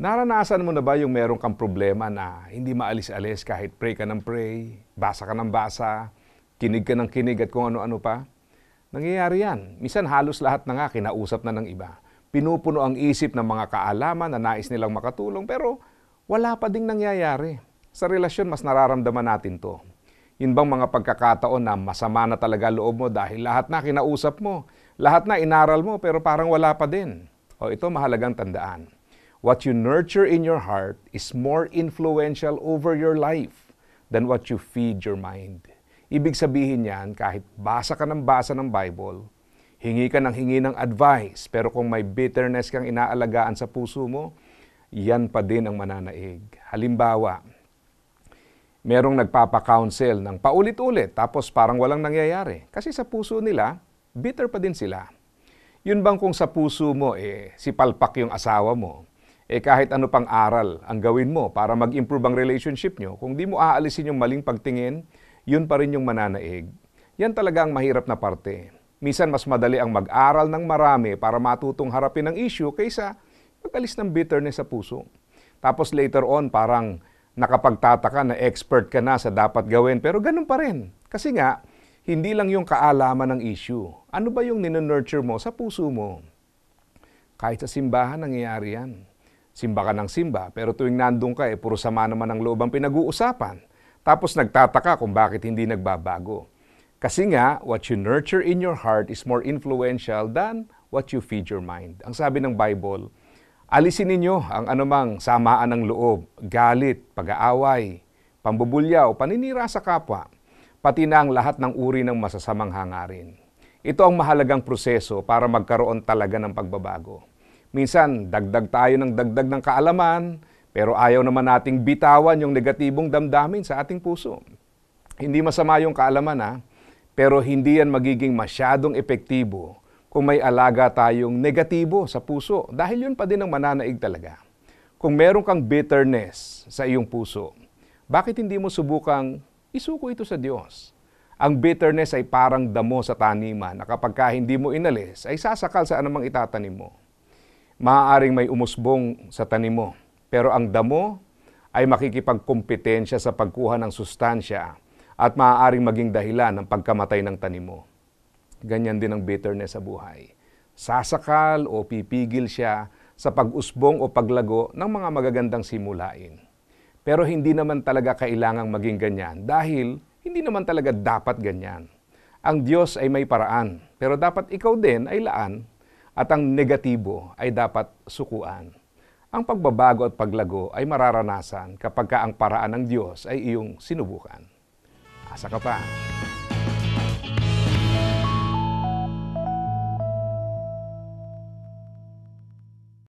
Naranasan mo na ba yung meron kang problema na hindi maalis-alis kahit pray ka ng pray, basa ka ng basa, kinig ka ng kinig at kung ano-ano pa? Nangyayari yan. Minsan halos lahat na nga kinausap na ng iba. Pinupuno ang isip ng mga kaalaman na nais nilang makatulong pero wala pa ding nangyayari. Sa relasyon, mas nararamdaman natin to. Yun bang mga pagkakataon na masama na talaga loob mo dahil lahat na kinausap mo, lahat na inaral mo pero parang wala pa din? O ito mahalagang tandaan What you nurture in your heart is more influential over your life than what you feed your mind. Ibig sabihin niyan, kahit basa ka ng basa ng Bible, hingi ka ng hingi ng advice, pero kung may bitterness kang inaalagaan sa puso mo, yan pa din ang mananaig. Halimbawa, merong nagpapa-counsel ng paulit-ulit tapos parang walang nangyayari. Kasi sa puso nila, bitter pa din sila. Yun bang kung sa puso mo, eh, si palpak yung asawa mo, eh kahit ano pang aral ang gawin mo para mag-improve ang relationship nyo, kung di mo aalisin yung maling pagtingin, yun pa rin yung mananaig. Yan talaga ang mahirap na parte. Misan mas madali ang mag-aral ng marami para matutong harapin ang issue kaysa magalis ng bitterness sa puso. Tapos later on, parang nakapagtataka na expert ka na sa dapat gawin, pero ganun pa rin. Kasi nga, hindi lang yung kaalaman ng issue. Ano ba yung nino-nurture mo sa puso mo? Kahit sa simbahan, nangyayari yan. Simba ka ng simba, pero tuwing nandun ka, eh, puro sama naman ang loob ang pinag-uusapan. Tapos nagtataka kung bakit hindi nagbabago. Kasi nga, what you nurture in your heart is more influential than what you feed your mind. Ang sabi ng Bible, alisin ninyo ang anumang samaan ng loob, galit, pag-aaway, pambubulyaw, paninira sa kapwa, pati na ang lahat ng uri ng masasamang hangarin. Ito ang mahalagang proseso para magkaroon talaga ng pagbabago. Minsan, dagdag tayo ng dagdag ng kaalaman, pero ayaw naman nating bitawan yung negatibong damdamin sa ating puso. Hindi masama yung kaalaman ha, pero hindi yan magiging masyadong epektibo kung may alaga tayong negatibo sa puso dahil yun pa din ang mananaig talaga. Kung meron kang bitterness sa iyong puso, bakit hindi mo subukang isuko ito sa Diyos? Ang bitterness ay parang damo sa taniman na kapag ka hindi mo inalis, ay sasakal sa anumang itatanim mo maaaring may umusbong sa tanim mo. Pero ang damo ay makikipagkompetensya sa pagkuha ng sustansya at maaaring maging dahilan ng pagkamatay ng tanim mo. Ganyan din ang bitterness sa buhay. Sasakal o pipigil siya sa pag-usbong o paglago ng mga magagandang simulain. Pero hindi naman talaga kailangang maging ganyan dahil hindi naman talaga dapat ganyan. Ang Diyos ay may paraan, pero dapat ikaw din ay laan at ang negatibo ay dapat sukuan. Ang pagbabago at paglago ay mararanasan kapag ka ang paraan ng Diyos ay iyong sinubukan. Asa ka pa!